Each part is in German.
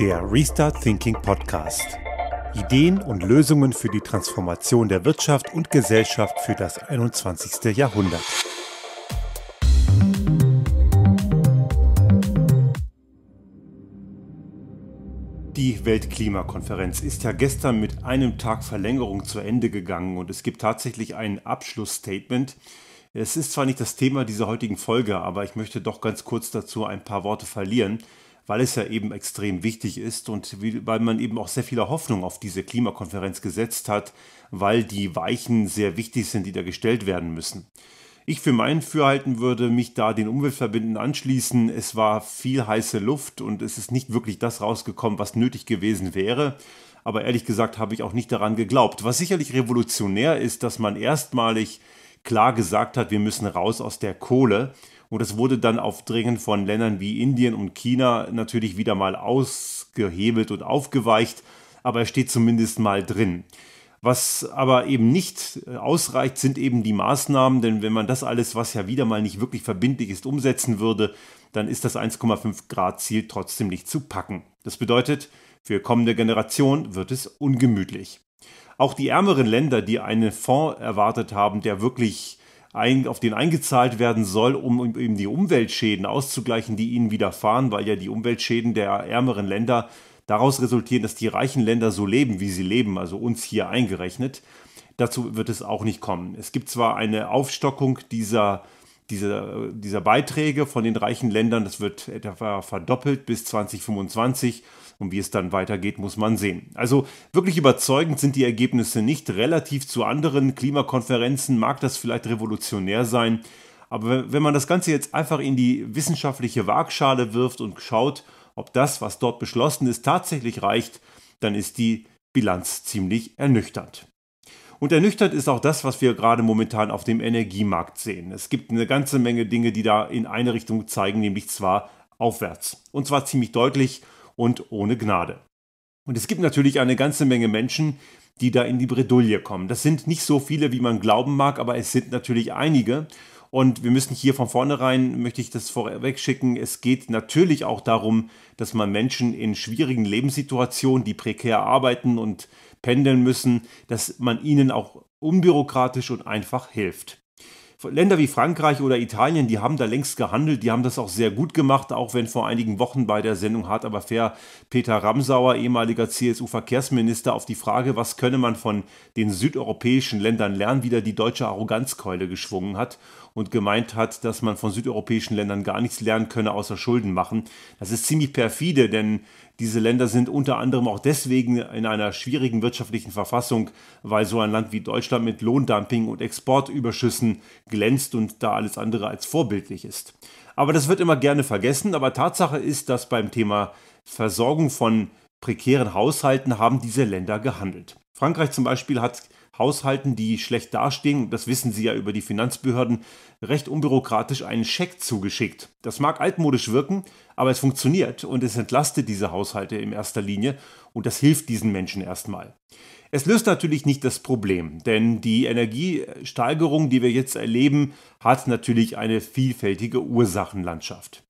Der Restart Thinking Podcast. Ideen und Lösungen für die Transformation der Wirtschaft und Gesellschaft für das 21. Jahrhundert. Die Weltklimakonferenz ist ja gestern mit einem Tag Verlängerung zu Ende gegangen und es gibt tatsächlich ein Abschlussstatement. Es ist zwar nicht das Thema dieser heutigen Folge, aber ich möchte doch ganz kurz dazu ein paar Worte verlieren weil es ja eben extrem wichtig ist und weil man eben auch sehr viele Hoffnung auf diese Klimakonferenz gesetzt hat, weil die Weichen sehr wichtig sind, die da gestellt werden müssen. Ich für meinen Fürhalten würde mich da den Umweltverbänden anschließen. Es war viel heiße Luft und es ist nicht wirklich das rausgekommen, was nötig gewesen wäre. Aber ehrlich gesagt habe ich auch nicht daran geglaubt. Was sicherlich revolutionär ist, dass man erstmalig klar gesagt hat, wir müssen raus aus der Kohle und es wurde dann auf Drängen von Ländern wie Indien und China natürlich wieder mal ausgehebelt und aufgeweicht, aber er steht zumindest mal drin. Was aber eben nicht äh, ausreicht, sind eben die Maßnahmen, denn wenn man das alles, was ja wieder mal nicht wirklich verbindlich ist, umsetzen würde, dann ist das 1,5 Grad Ziel trotzdem nicht zu packen. Das bedeutet, für kommende Generationen wird es ungemütlich. Auch die ärmeren Länder, die einen Fonds erwartet haben, der wirklich ein, auf den eingezahlt werden soll, um eben die Umweltschäden auszugleichen, die ihnen widerfahren, weil ja die Umweltschäden der ärmeren Länder daraus resultieren, dass die reichen Länder so leben, wie sie leben, also uns hier eingerechnet. Dazu wird es auch nicht kommen. Es gibt zwar eine Aufstockung dieser, dieser, dieser Beiträge von den reichen Ländern, das wird etwa verdoppelt bis 2025 und wie es dann weitergeht, muss man sehen. Also wirklich überzeugend sind die Ergebnisse nicht. Relativ zu anderen Klimakonferenzen mag das vielleicht revolutionär sein. Aber wenn man das Ganze jetzt einfach in die wissenschaftliche Waagschale wirft und schaut, ob das, was dort beschlossen ist, tatsächlich reicht, dann ist die Bilanz ziemlich ernüchternd. Und ernüchternd ist auch das, was wir gerade momentan auf dem Energiemarkt sehen. Es gibt eine ganze Menge Dinge, die da in eine Richtung zeigen, nämlich zwar aufwärts. Und zwar ziemlich deutlich und ohne Gnade. Und es gibt natürlich eine ganze Menge Menschen, die da in die Bredouille kommen. Das sind nicht so viele, wie man glauben mag, aber es sind natürlich einige. Und wir müssen hier von vornherein, möchte ich das vorweg schicken, es geht natürlich auch darum, dass man Menschen in schwierigen Lebenssituationen, die prekär arbeiten und pendeln müssen, dass man ihnen auch unbürokratisch und einfach hilft. Länder wie Frankreich oder Italien, die haben da längst gehandelt, die haben das auch sehr gut gemacht, auch wenn vor einigen Wochen bei der Sendung Hart aber fair Peter Ramsauer, ehemaliger CSU-Verkehrsminister, auf die Frage, was könne man von den südeuropäischen Ländern lernen, wieder die deutsche Arroganzkeule geschwungen hat und gemeint hat, dass man von südeuropäischen Ländern gar nichts lernen könne, außer Schulden machen. Das ist ziemlich perfide, denn diese Länder sind unter anderem auch deswegen in einer schwierigen wirtschaftlichen Verfassung, weil so ein Land wie Deutschland mit Lohndumping und Exportüberschüssen glänzt und da alles andere als vorbildlich ist. Aber das wird immer gerne vergessen. Aber Tatsache ist, dass beim Thema Versorgung von prekären Haushalten haben diese Länder gehandelt. Frankreich zum Beispiel hat Haushalten, die schlecht dastehen, das wissen Sie ja über die Finanzbehörden, recht unbürokratisch einen Scheck zugeschickt. Das mag altmodisch wirken, aber es funktioniert und es entlastet diese Haushalte in erster Linie und das hilft diesen Menschen erstmal. Es löst natürlich nicht das Problem, denn die Energiesteigerung, die wir jetzt erleben, hat natürlich eine vielfältige Ursachenlandschaft.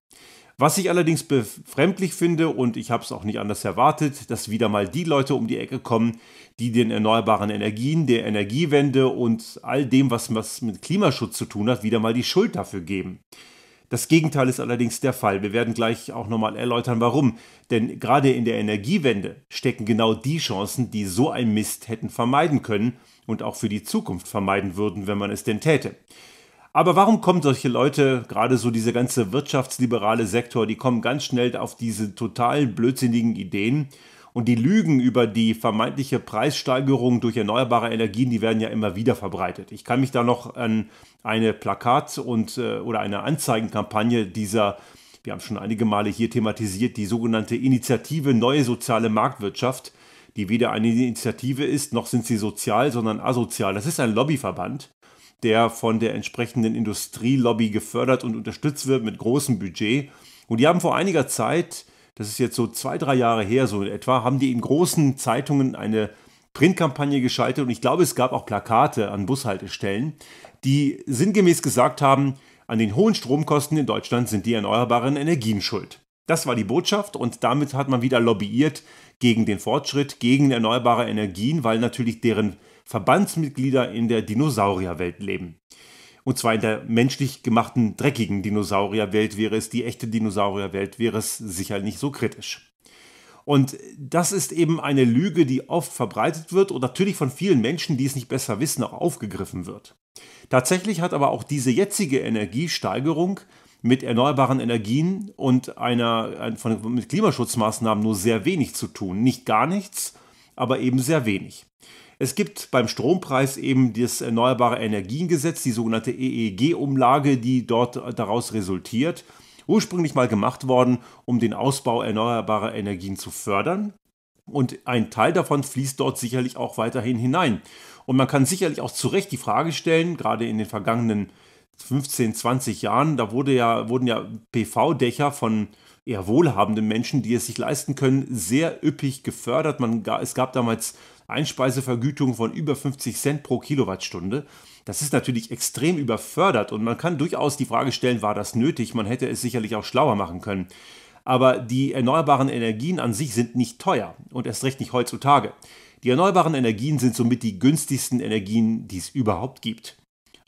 Was ich allerdings befremdlich finde, und ich habe es auch nicht anders erwartet, dass wieder mal die Leute um die Ecke kommen, die den erneuerbaren Energien, der Energiewende und all dem, was, mit Klimaschutz zu tun hat, wieder mal die Schuld dafür geben. Das Gegenteil ist allerdings der Fall. Wir werden gleich auch nochmal erläutern, warum. Denn gerade in der Energiewende stecken genau die Chancen, die so ein Mist hätten vermeiden können und auch für die Zukunft vermeiden würden, wenn man es denn täte. Aber warum kommen solche Leute, gerade so dieser ganze wirtschaftsliberale Sektor, die kommen ganz schnell auf diese total blödsinnigen Ideen und die Lügen über die vermeintliche Preissteigerung durch erneuerbare Energien, die werden ja immer wieder verbreitet. Ich kann mich da noch an eine Plakat- und, äh, oder eine Anzeigenkampagne dieser wir haben schon einige Male hier thematisiert, die sogenannte Initiative Neue Soziale Marktwirtschaft, die weder eine Initiative ist, noch sind sie sozial, sondern asozial. Das ist ein Lobbyverband, der von der entsprechenden Industrielobby gefördert und unterstützt wird mit großem Budget. Und die haben vor einiger Zeit das ist jetzt so zwei, drei Jahre her, so in etwa, haben die in großen Zeitungen eine Printkampagne geschaltet und ich glaube, es gab auch Plakate an Bushaltestellen, die sinngemäß gesagt haben, an den hohen Stromkosten in Deutschland sind die erneuerbaren Energien schuld. Das war die Botschaft und damit hat man wieder lobbyiert gegen den Fortschritt, gegen erneuerbare Energien, weil natürlich deren Verbandsmitglieder in der Dinosaurierwelt leben. Und zwar in der menschlich gemachten, dreckigen Dinosaurierwelt wäre es, die echte Dinosaurierwelt wäre es sicher nicht so kritisch. Und das ist eben eine Lüge, die oft verbreitet wird und natürlich von vielen Menschen, die es nicht besser wissen, auch aufgegriffen wird. Tatsächlich hat aber auch diese jetzige Energiesteigerung mit erneuerbaren Energien und einer, von, mit Klimaschutzmaßnahmen nur sehr wenig zu tun. Nicht gar nichts, aber eben sehr wenig. Es gibt beim Strompreis eben das Erneuerbare Energiengesetz, die sogenannte EEG-Umlage, die dort daraus resultiert. Ursprünglich mal gemacht worden, um den Ausbau erneuerbarer Energien zu fördern. Und ein Teil davon fließt dort sicherlich auch weiterhin hinein. Und man kann sicherlich auch zu Recht die Frage stellen, gerade in den vergangenen 15, 20 Jahren, da wurde ja, wurden ja PV-Dächer von eher wohlhabenden Menschen, die es sich leisten können, sehr üppig gefördert. Man, es gab damals Einspeisevergütung von über 50 Cent pro Kilowattstunde. Das ist natürlich extrem überfördert und man kann durchaus die Frage stellen, war das nötig? Man hätte es sicherlich auch schlauer machen können. Aber die erneuerbaren Energien an sich sind nicht teuer und erst recht nicht heutzutage. Die erneuerbaren Energien sind somit die günstigsten Energien, die es überhaupt gibt.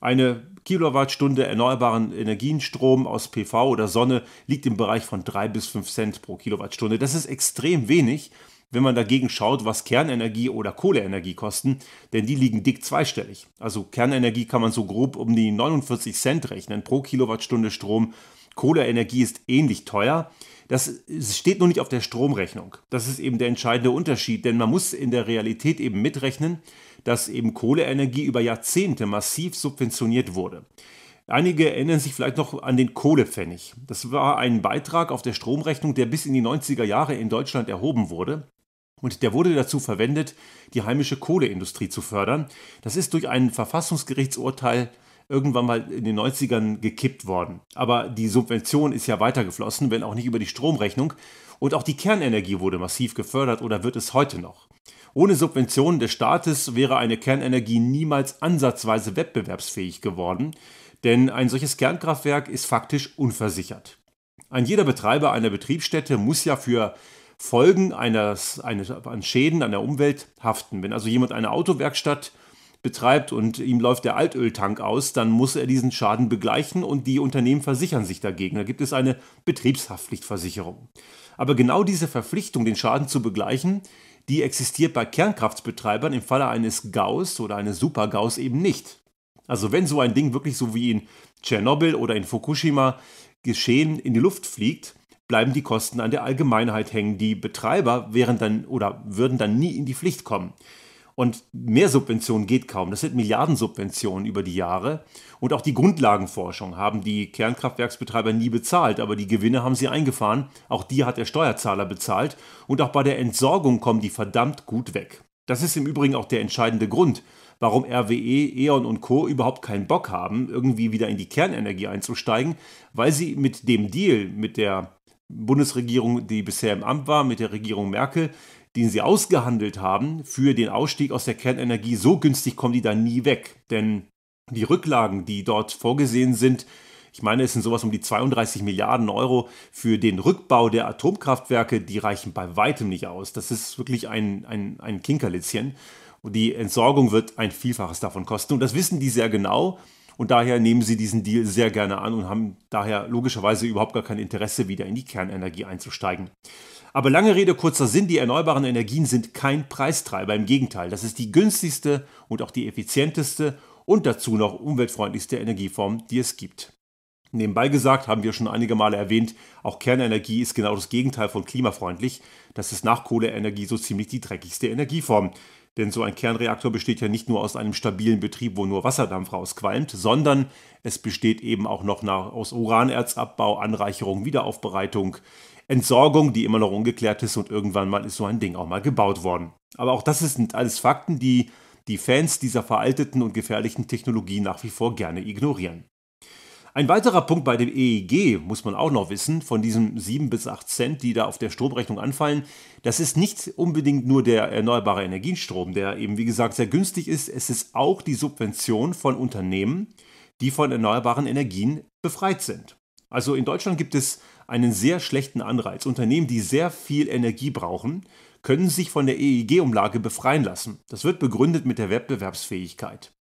Eine Kilowattstunde erneuerbaren Energienstrom aus PV oder Sonne liegt im Bereich von 3 bis 5 Cent pro Kilowattstunde. Das ist extrem wenig wenn man dagegen schaut, was Kernenergie oder Kohleenergie kosten, denn die liegen dick zweistellig. Also Kernenergie kann man so grob um die 49 Cent rechnen pro Kilowattstunde Strom. Kohleenergie ist ähnlich teuer. Das steht nur nicht auf der Stromrechnung. Das ist eben der entscheidende Unterschied, denn man muss in der Realität eben mitrechnen, dass eben Kohleenergie über Jahrzehnte massiv subventioniert wurde. Einige erinnern sich vielleicht noch an den Kohlepfennig. Das war ein Beitrag auf der Stromrechnung, der bis in die 90er Jahre in Deutschland erhoben wurde und der wurde dazu verwendet, die heimische Kohleindustrie zu fördern. Das ist durch ein Verfassungsgerichtsurteil irgendwann mal in den 90ern gekippt worden. Aber die Subvention ist ja weitergeflossen, wenn auch nicht über die Stromrechnung. Und auch die Kernenergie wurde massiv gefördert oder wird es heute noch. Ohne Subventionen des Staates wäre eine Kernenergie niemals ansatzweise wettbewerbsfähig geworden, denn ein solches Kernkraftwerk ist faktisch unversichert. Ein jeder Betreiber einer Betriebsstätte muss ja für Folgen eines, eines, an Schäden an der Umwelt haften. Wenn also jemand eine Autowerkstatt betreibt und ihm läuft der Altöltank aus, dann muss er diesen Schaden begleichen und die Unternehmen versichern sich dagegen. Da gibt es eine Betriebshaftpflichtversicherung. Aber genau diese Verpflichtung, den Schaden zu begleichen, die existiert bei Kernkraftbetreibern im Falle eines Gaus oder eines Super-Gaus eben nicht. Also wenn so ein Ding wirklich so wie in Tschernobyl oder in Fukushima geschehen in die Luft fliegt, bleiben die Kosten an der Allgemeinheit hängen. Die Betreiber wären dann oder würden dann nie in die Pflicht kommen. Und mehr Subventionen geht kaum. Das sind Milliardensubventionen über die Jahre. Und auch die Grundlagenforschung haben die Kernkraftwerksbetreiber nie bezahlt, aber die Gewinne haben sie eingefahren. Auch die hat der Steuerzahler bezahlt. Und auch bei der Entsorgung kommen die verdammt gut weg. Das ist im Übrigen auch der entscheidende Grund, warum RWE, E.ON und Co. überhaupt keinen Bock haben, irgendwie wieder in die Kernenergie einzusteigen, weil sie mit dem Deal, mit der Bundesregierung, die bisher im Amt war, mit der Regierung Merkel, den sie ausgehandelt haben für den Ausstieg aus der Kernenergie, so günstig kommen die da nie weg. Denn die Rücklagen, die dort vorgesehen sind, ich meine, es sind sowas um die 32 Milliarden Euro für den Rückbau der Atomkraftwerke, die reichen bei weitem nicht aus. Das ist wirklich ein, ein, ein Kinkerlitzchen. Und die Entsorgung wird ein Vielfaches davon kosten. Und das wissen die sehr genau. Und daher nehmen sie diesen Deal sehr gerne an und haben daher logischerweise überhaupt gar kein Interesse, wieder in die Kernenergie einzusteigen. Aber lange Rede, kurzer Sinn, die erneuerbaren Energien sind kein Preistreiber. Im Gegenteil, das ist die günstigste und auch die effizienteste und dazu noch umweltfreundlichste Energieform, die es gibt. Nebenbei gesagt, haben wir schon einige Male erwähnt, auch Kernenergie ist genau das Gegenteil von klimafreundlich. Das ist nach Kohleenergie so ziemlich die dreckigste Energieform. Denn so ein Kernreaktor besteht ja nicht nur aus einem stabilen Betrieb, wo nur Wasserdampf rausqualmt, sondern es besteht eben auch noch nach, aus Uranerzabbau, Anreicherung, Wiederaufbereitung, Entsorgung, die immer noch ungeklärt ist und irgendwann mal ist so ein Ding auch mal gebaut worden. Aber auch das sind alles Fakten, die die Fans dieser veralteten und gefährlichen Technologie nach wie vor gerne ignorieren. Ein weiterer Punkt bei dem EEG muss man auch noch wissen, von diesen 7 bis 8 Cent, die da auf der Stromrechnung anfallen, das ist nicht unbedingt nur der erneuerbare Energienstrom, der eben wie gesagt sehr günstig ist, es ist auch die Subvention von Unternehmen, die von erneuerbaren Energien befreit sind. Also in Deutschland gibt es einen sehr schlechten Anreiz. Unternehmen, die sehr viel Energie brauchen, können sich von der EEG-Umlage befreien lassen. Das wird begründet mit der Wettbewerbsfähigkeit.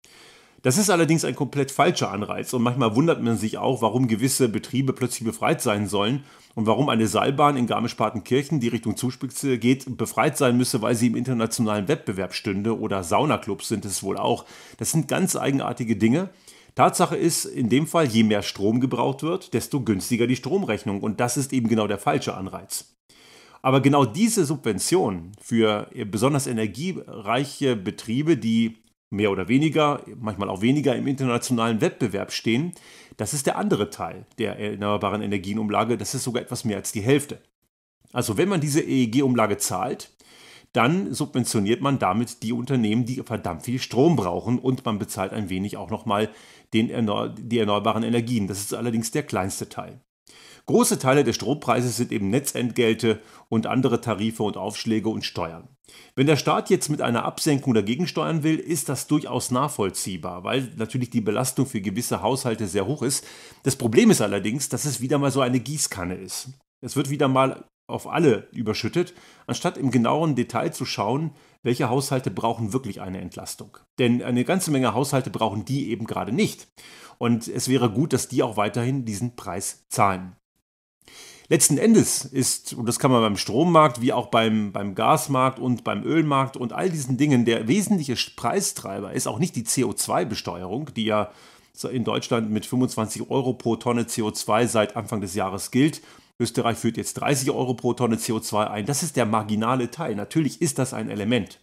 Das ist allerdings ein komplett falscher Anreiz und manchmal wundert man sich auch, warum gewisse Betriebe plötzlich befreit sein sollen und warum eine Seilbahn in Garmisch-Partenkirchen, die Richtung Zuspitze geht, befreit sein müsse, weil sie im internationalen Wettbewerb stünde oder Saunaclubs sind es wohl auch. Das sind ganz eigenartige Dinge. Tatsache ist, in dem Fall, je mehr Strom gebraucht wird, desto günstiger die Stromrechnung und das ist eben genau der falsche Anreiz. Aber genau diese Subvention für besonders energiereiche Betriebe, die mehr oder weniger, manchmal auch weniger im internationalen Wettbewerb stehen. Das ist der andere Teil der erneuerbaren Energienumlage. Das ist sogar etwas mehr als die Hälfte. Also wenn man diese EEG-Umlage zahlt, dann subventioniert man damit die Unternehmen, die verdammt viel Strom brauchen und man bezahlt ein wenig auch nochmal den, die erneuerbaren Energien. Das ist allerdings der kleinste Teil. Große Teile des Strompreises sind eben Netzentgelte und andere Tarife und Aufschläge und Steuern. Wenn der Staat jetzt mit einer Absenkung dagegen steuern will, ist das durchaus nachvollziehbar, weil natürlich die Belastung für gewisse Haushalte sehr hoch ist. Das Problem ist allerdings, dass es wieder mal so eine Gießkanne ist. Es wird wieder mal auf alle überschüttet, anstatt im genauen Detail zu schauen, welche Haushalte brauchen wirklich eine Entlastung. Denn eine ganze Menge Haushalte brauchen die eben gerade nicht. Und es wäre gut, dass die auch weiterhin diesen Preis zahlen letzten Endes ist, und das kann man beim Strommarkt wie auch beim, beim Gasmarkt und beim Ölmarkt und all diesen Dingen, der wesentliche Preistreiber ist auch nicht die CO2-Besteuerung, die ja in Deutschland mit 25 Euro pro Tonne CO2 seit Anfang des Jahres gilt. Österreich führt jetzt 30 Euro pro Tonne CO2 ein. Das ist der marginale Teil. Natürlich ist das ein Element.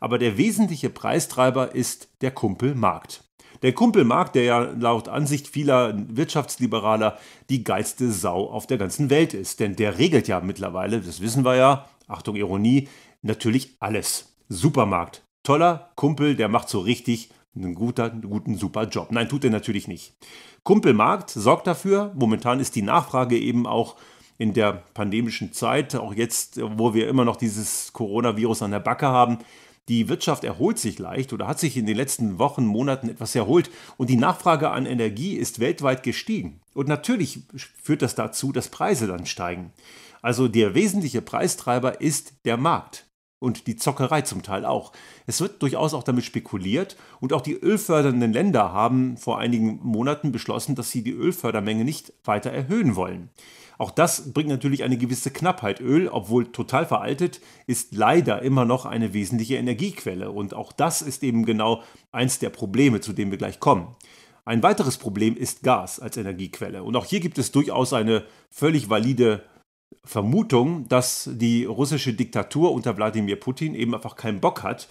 Aber der wesentliche Preistreiber ist der Kumpelmarkt. Der Kumpel Marx, der ja laut Ansicht vieler Wirtschaftsliberaler die geilste Sau auf der ganzen Welt ist. Denn der regelt ja mittlerweile, das wissen wir ja, Achtung Ironie, natürlich alles. Supermarkt. Toller Kumpel, der macht so richtig einen, guter, einen guten, super Job. Nein, tut er natürlich nicht. Kumpelmarkt sorgt dafür. Momentan ist die Nachfrage eben auch in der pandemischen Zeit, auch jetzt, wo wir immer noch dieses Coronavirus an der Backe haben, die Wirtschaft erholt sich leicht oder hat sich in den letzten Wochen, Monaten etwas erholt und die Nachfrage an Energie ist weltweit gestiegen. Und natürlich führt das dazu, dass Preise dann steigen. Also der wesentliche Preistreiber ist der Markt und die Zockerei zum Teil auch. Es wird durchaus auch damit spekuliert und auch die ölfördernden Länder haben vor einigen Monaten beschlossen, dass sie die Ölfördermenge nicht weiter erhöhen wollen. Auch das bringt natürlich eine gewisse Knappheit. Öl, obwohl total veraltet, ist leider immer noch eine wesentliche Energiequelle und auch das ist eben genau eins der Probleme, zu dem wir gleich kommen. Ein weiteres Problem ist Gas als Energiequelle und auch hier gibt es durchaus eine völlig valide Vermutung, dass die russische Diktatur unter Wladimir Putin eben einfach keinen Bock hat,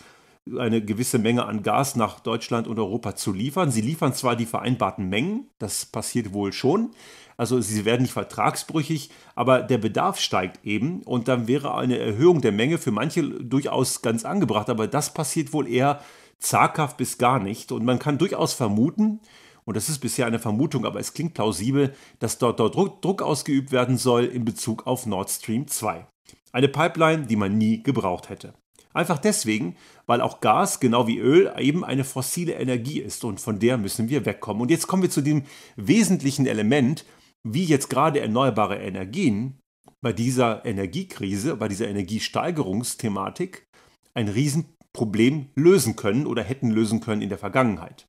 eine gewisse Menge an Gas nach Deutschland und Europa zu liefern. Sie liefern zwar die vereinbarten Mengen, das passiert wohl schon, also sie werden nicht vertragsbrüchig, aber der Bedarf steigt eben und dann wäre eine Erhöhung der Menge für manche durchaus ganz angebracht, aber das passiert wohl eher zaghaft bis gar nicht und man kann durchaus vermuten, und das ist bisher eine Vermutung, aber es klingt plausibel, dass dort, dort Druck, Druck ausgeübt werden soll in Bezug auf Nord Stream 2. Eine Pipeline, die man nie gebraucht hätte. Einfach deswegen, weil auch Gas, genau wie Öl, eben eine fossile Energie ist und von der müssen wir wegkommen. Und jetzt kommen wir zu dem wesentlichen Element, wie jetzt gerade erneuerbare Energien bei dieser Energiekrise, bei dieser Energiesteigerungsthematik ein Riesenproblem lösen können oder hätten lösen können in der Vergangenheit.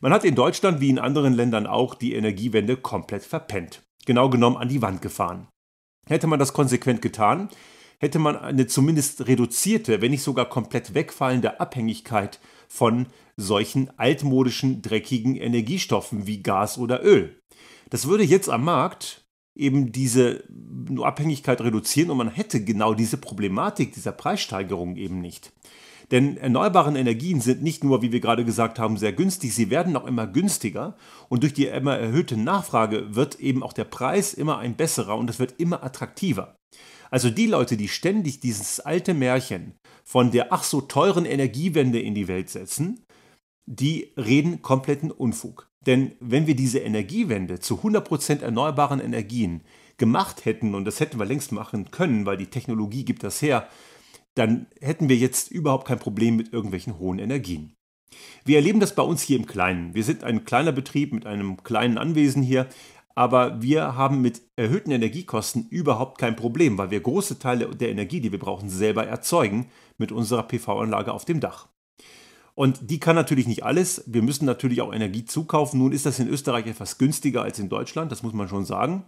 Man hat in Deutschland wie in anderen Ländern auch die Energiewende komplett verpennt, genau genommen an die Wand gefahren. Hätte man das konsequent getan, hätte man eine zumindest reduzierte, wenn nicht sogar komplett wegfallende Abhängigkeit von solchen altmodischen, dreckigen Energiestoffen wie Gas oder Öl. Das würde jetzt am Markt eben diese Abhängigkeit reduzieren und man hätte genau diese Problematik dieser Preissteigerung eben nicht. Denn erneuerbare Energien sind nicht nur, wie wir gerade gesagt haben, sehr günstig, sie werden auch immer günstiger und durch die immer erhöhte Nachfrage wird eben auch der Preis immer ein besserer und es wird immer attraktiver. Also die Leute, die ständig dieses alte Märchen von der ach so teuren Energiewende in die Welt setzen, die reden kompletten Unfug. Denn wenn wir diese Energiewende zu 100% erneuerbaren Energien gemacht hätten, und das hätten wir längst machen können, weil die Technologie gibt das her, dann hätten wir jetzt überhaupt kein Problem mit irgendwelchen hohen Energien. Wir erleben das bei uns hier im Kleinen. Wir sind ein kleiner Betrieb mit einem kleinen Anwesen hier, aber wir haben mit erhöhten Energiekosten überhaupt kein Problem, weil wir große Teile der Energie, die wir brauchen, selber erzeugen mit unserer PV-Anlage auf dem Dach. Und die kann natürlich nicht alles. Wir müssen natürlich auch Energie zukaufen. Nun ist das in Österreich etwas günstiger als in Deutschland, das muss man schon sagen.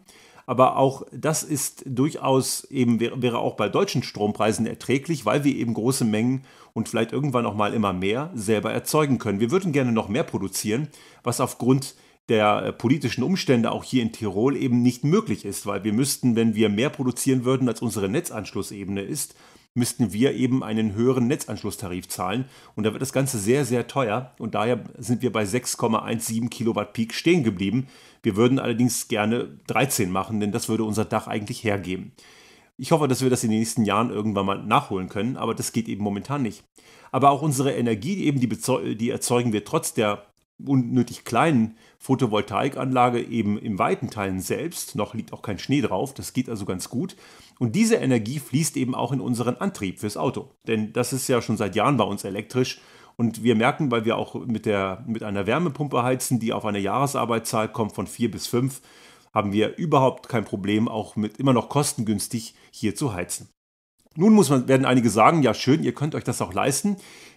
Aber auch das ist durchaus eben, wäre auch bei deutschen Strompreisen erträglich, weil wir eben große Mengen und vielleicht irgendwann auch mal immer mehr selber erzeugen können. Wir würden gerne noch mehr produzieren, was aufgrund der äh, politischen Umstände auch hier in Tirol eben nicht möglich ist, weil wir müssten, wenn wir mehr produzieren würden, als unsere Netzanschlussebene ist, müssten wir eben einen höheren Netzanschlusstarif zahlen. Und da wird das Ganze sehr, sehr teuer. Und daher sind wir bei 6,17 Kilowatt Peak stehen geblieben. Wir würden allerdings gerne 13 machen, denn das würde unser Dach eigentlich hergeben. Ich hoffe, dass wir das in den nächsten Jahren irgendwann mal nachholen können, aber das geht eben momentan nicht. Aber auch unsere Energie, eben die, die erzeugen wir trotz der unnötig kleinen Photovoltaikanlage eben im weiten Teilen selbst. Noch liegt auch kein Schnee drauf, das geht also ganz gut. Und diese Energie fließt eben auch in unseren Antrieb fürs Auto. Denn das ist ja schon seit Jahren bei uns elektrisch. Und wir merken, weil wir auch mit, der, mit einer Wärmepumpe heizen, die auf eine Jahresarbeitszahl kommt von 4 bis 5, haben wir überhaupt kein Problem, auch mit immer noch kostengünstig hier zu heizen. Nun muss man, werden einige sagen, ja schön, ihr könnt euch das auch leisten.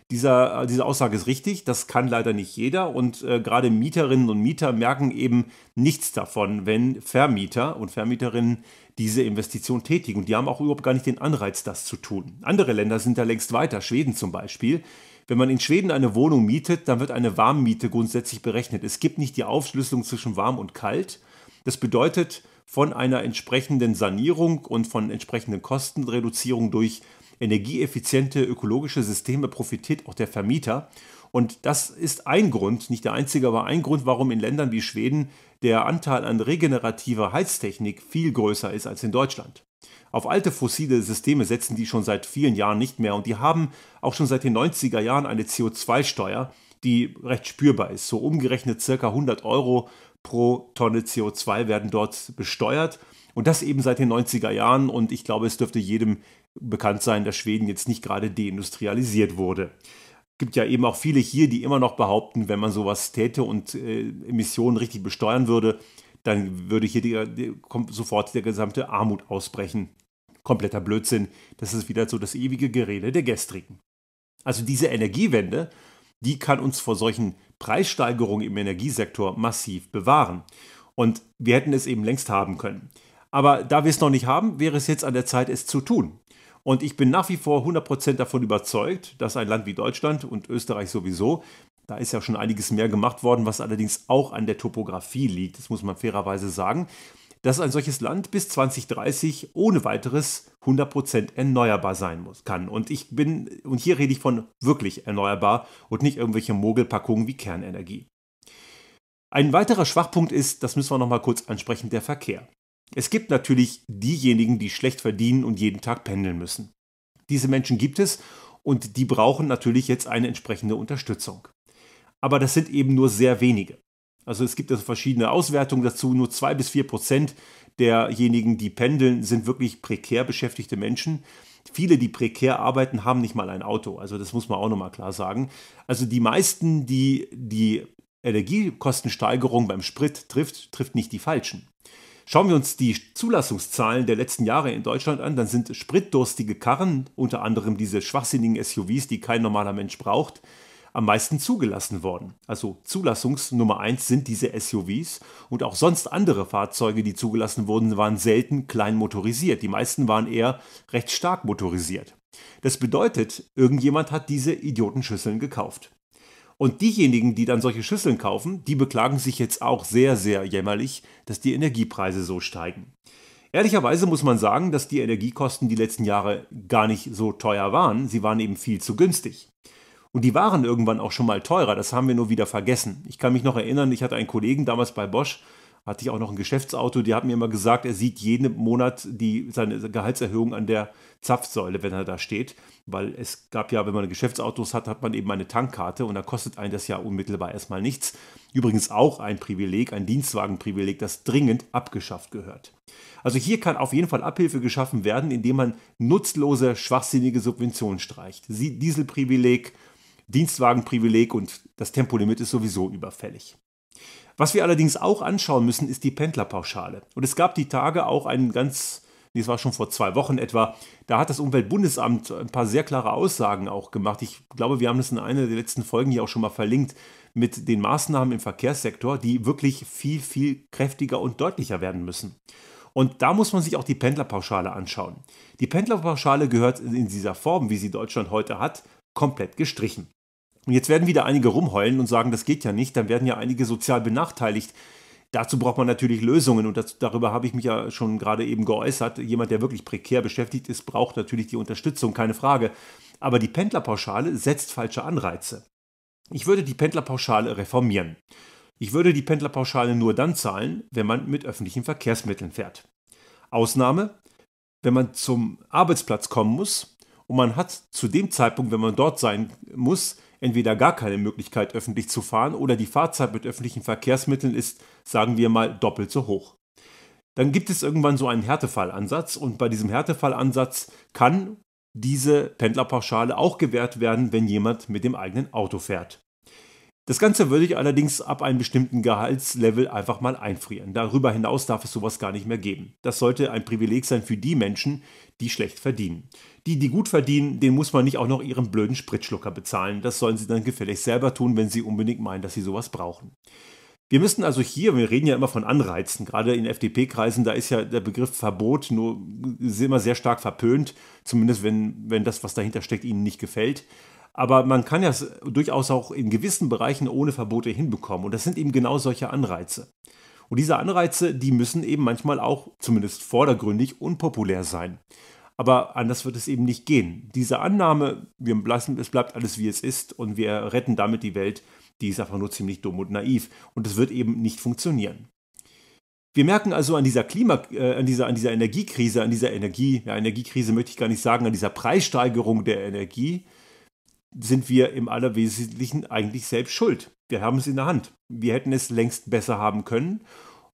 Dieser, äh, diese Aussage ist richtig, das kann leider nicht jeder und äh, gerade Mieterinnen und Mieter merken eben nichts davon, wenn Vermieter und Vermieterinnen diese Investition tätigen. Und die haben auch überhaupt gar nicht den Anreiz, das zu tun. Andere Länder sind da längst weiter, Schweden zum Beispiel. Wenn man in Schweden eine Wohnung mietet, dann wird eine Warmmiete grundsätzlich berechnet. Es gibt nicht die Aufschlüsselung zwischen warm und kalt. Das bedeutet, von einer entsprechenden Sanierung und von entsprechenden Kostenreduzierung durch energieeffiziente ökologische Systeme profitiert auch der Vermieter. Und das ist ein Grund, nicht der einzige, aber ein Grund, warum in Ländern wie Schweden der Anteil an regenerativer Heiztechnik viel größer ist als in Deutschland. Auf alte fossile Systeme setzen die schon seit vielen Jahren nicht mehr und die haben auch schon seit den 90er Jahren eine CO2-Steuer, die recht spürbar ist, so umgerechnet circa 100 Euro pro Tonne CO2 werden dort besteuert. Und das eben seit den 90er Jahren. Und ich glaube, es dürfte jedem bekannt sein, dass Schweden jetzt nicht gerade deindustrialisiert wurde. Es gibt ja eben auch viele hier, die immer noch behaupten, wenn man sowas täte und äh, Emissionen richtig besteuern würde, dann würde hier die, die, sofort der gesamte Armut ausbrechen. Kompletter Blödsinn. Das ist wieder so das ewige Gerede der Gestrigen. Also diese Energiewende, die kann uns vor solchen Preissteigerung im Energiesektor massiv bewahren. Und wir hätten es eben längst haben können. Aber da wir es noch nicht haben, wäre es jetzt an der Zeit, es zu tun. Und ich bin nach wie vor 100% davon überzeugt, dass ein Land wie Deutschland und Österreich sowieso, da ist ja schon einiges mehr gemacht worden, was allerdings auch an der Topografie liegt, das muss man fairerweise sagen, dass ein solches Land bis 2030 ohne weiteres 100% erneuerbar sein muss, kann. Und ich bin, und hier rede ich von wirklich erneuerbar und nicht irgendwelche Mogelpackungen wie Kernenergie. Ein weiterer Schwachpunkt ist, das müssen wir nochmal kurz ansprechen, der Verkehr. Es gibt natürlich diejenigen, die schlecht verdienen und jeden Tag pendeln müssen. Diese Menschen gibt es und die brauchen natürlich jetzt eine entsprechende Unterstützung. Aber das sind eben nur sehr wenige. Also es gibt also verschiedene Auswertungen dazu. Nur zwei bis vier Prozent derjenigen, die pendeln, sind wirklich prekär beschäftigte Menschen. Viele, die prekär arbeiten, haben nicht mal ein Auto. Also das muss man auch nochmal klar sagen. Also die meisten, die die Energiekostensteigerung beim Sprit trifft, trifft nicht die falschen. Schauen wir uns die Zulassungszahlen der letzten Jahre in Deutschland an, dann sind spritdurstige Karren, unter anderem diese schwachsinnigen SUVs, die kein normaler Mensch braucht, am meisten zugelassen worden. Also Zulassungsnummer 1 sind diese SUVs und auch sonst andere Fahrzeuge, die zugelassen wurden, waren selten klein motorisiert. Die meisten waren eher recht stark motorisiert. Das bedeutet, irgendjemand hat diese Idiotenschüsseln gekauft. Und diejenigen, die dann solche Schüsseln kaufen, die beklagen sich jetzt auch sehr, sehr jämmerlich, dass die Energiepreise so steigen. Ehrlicherweise muss man sagen, dass die Energiekosten die letzten Jahre gar nicht so teuer waren, sie waren eben viel zu günstig. Und die waren irgendwann auch schon mal teurer, das haben wir nur wieder vergessen. Ich kann mich noch erinnern, ich hatte einen Kollegen damals bei Bosch, hatte ich auch noch ein Geschäftsauto, der hat mir immer gesagt, er sieht jeden Monat die, seine Gehaltserhöhung an der Zapfsäule, wenn er da steht. Weil es gab ja, wenn man Geschäftsautos hat, hat man eben eine Tankkarte und da kostet einen das ja unmittelbar erstmal nichts. Übrigens auch ein Privileg, ein Dienstwagenprivileg, das dringend abgeschafft gehört. Also hier kann auf jeden Fall Abhilfe geschaffen werden, indem man nutzlose, schwachsinnige Subventionen streicht. Dieselprivileg, Dienstwagenprivileg und das Tempolimit ist sowieso überfällig. Was wir allerdings auch anschauen müssen, ist die Pendlerpauschale. Und es gab die Tage auch einen ganz, das war schon vor zwei Wochen etwa, da hat das Umweltbundesamt ein paar sehr klare Aussagen auch gemacht. Ich glaube, wir haben das in einer der letzten Folgen hier auch schon mal verlinkt mit den Maßnahmen im Verkehrssektor, die wirklich viel, viel kräftiger und deutlicher werden müssen. Und da muss man sich auch die Pendlerpauschale anschauen. Die Pendlerpauschale gehört in dieser Form, wie sie Deutschland heute hat, komplett gestrichen. Und jetzt werden wieder einige rumheulen und sagen, das geht ja nicht, dann werden ja einige sozial benachteiligt. Dazu braucht man natürlich Lösungen und das, darüber habe ich mich ja schon gerade eben geäußert. Jemand, der wirklich prekär beschäftigt ist, braucht natürlich die Unterstützung, keine Frage. Aber die Pendlerpauschale setzt falsche Anreize. Ich würde die Pendlerpauschale reformieren. Ich würde die Pendlerpauschale nur dann zahlen, wenn man mit öffentlichen Verkehrsmitteln fährt. Ausnahme, wenn man zum Arbeitsplatz kommen muss, und man hat zu dem Zeitpunkt, wenn man dort sein muss, entweder gar keine Möglichkeit, öffentlich zu fahren oder die Fahrzeit mit öffentlichen Verkehrsmitteln ist, sagen wir mal, doppelt so hoch. Dann gibt es irgendwann so einen Härtefallansatz und bei diesem Härtefallansatz kann diese Pendlerpauschale auch gewährt werden, wenn jemand mit dem eigenen Auto fährt. Das Ganze würde ich allerdings ab einem bestimmten Gehaltslevel einfach mal einfrieren. Darüber hinaus darf es sowas gar nicht mehr geben. Das sollte ein Privileg sein für die Menschen, die schlecht verdienen. Die, die gut verdienen, denen muss man nicht auch noch ihren blöden Spritschlucker bezahlen. Das sollen sie dann gefälligst selber tun, wenn sie unbedingt meinen, dass sie sowas brauchen. Wir müssen also hier, wir reden ja immer von Anreizen, gerade in FDP-Kreisen, da ist ja der Begriff Verbot nur immer sehr stark verpönt, zumindest wenn, wenn das, was dahinter steckt, ihnen nicht gefällt. Aber man kann ja durchaus auch in gewissen Bereichen ohne Verbote hinbekommen. Und das sind eben genau solche Anreize. Und diese Anreize, die müssen eben manchmal auch, zumindest vordergründig, unpopulär sein. Aber anders wird es eben nicht gehen. Diese Annahme, wir lassen, es bleibt alles wie es ist und wir retten damit die Welt, die ist einfach nur ziemlich dumm und naiv. Und das wird eben nicht funktionieren. Wir merken also an dieser Klima, äh, an dieser, an dieser Energiekrise, an dieser Energie, ja, Energiekrise möchte ich gar nicht sagen, an dieser Preissteigerung der Energie, sind wir im Allerwesentlichen eigentlich selbst schuld. Wir haben es in der Hand. Wir hätten es längst besser haben können.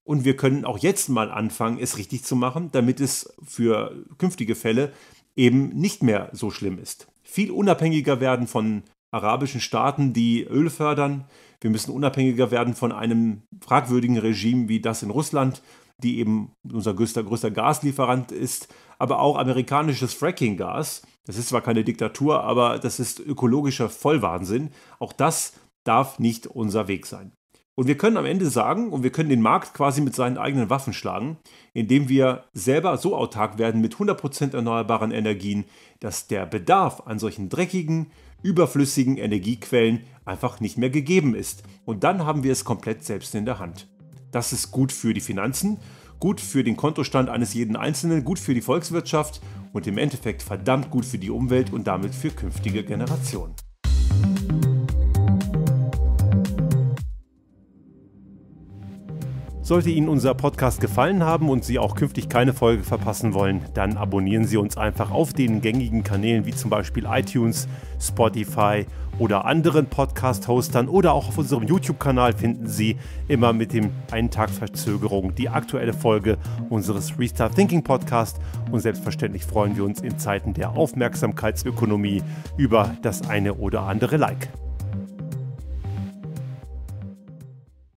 Und wir können auch jetzt mal anfangen, es richtig zu machen, damit es für künftige Fälle eben nicht mehr so schlimm ist. Viel unabhängiger werden von arabischen Staaten, die Öl fördern. Wir müssen unabhängiger werden von einem fragwürdigen Regime wie das in Russland, die eben unser größter, größter Gaslieferant ist, aber auch amerikanisches Fracking-Gas. Das ist zwar keine Diktatur, aber das ist ökologischer Vollwahnsinn. Auch das darf nicht unser Weg sein. Und wir können am Ende sagen, und wir können den Markt quasi mit seinen eigenen Waffen schlagen, indem wir selber so autark werden mit 100% erneuerbaren Energien, dass der Bedarf an solchen dreckigen, überflüssigen Energiequellen einfach nicht mehr gegeben ist. Und dann haben wir es komplett selbst in der Hand. Das ist gut für die Finanzen, gut für den Kontostand eines jeden Einzelnen, gut für die Volkswirtschaft und im Endeffekt verdammt gut für die Umwelt und damit für künftige Generationen. Sollte Ihnen unser Podcast gefallen haben und Sie auch künftig keine Folge verpassen wollen, dann abonnieren Sie uns einfach auf den gängigen Kanälen wie zum Beispiel iTunes, Spotify oder anderen Podcast-Hostern oder auch auf unserem YouTube-Kanal finden Sie immer mit dem einen Tag Verzögerung die aktuelle Folge unseres Restart Thinking Podcast. Und selbstverständlich freuen wir uns in Zeiten der Aufmerksamkeitsökonomie über das eine oder andere Like.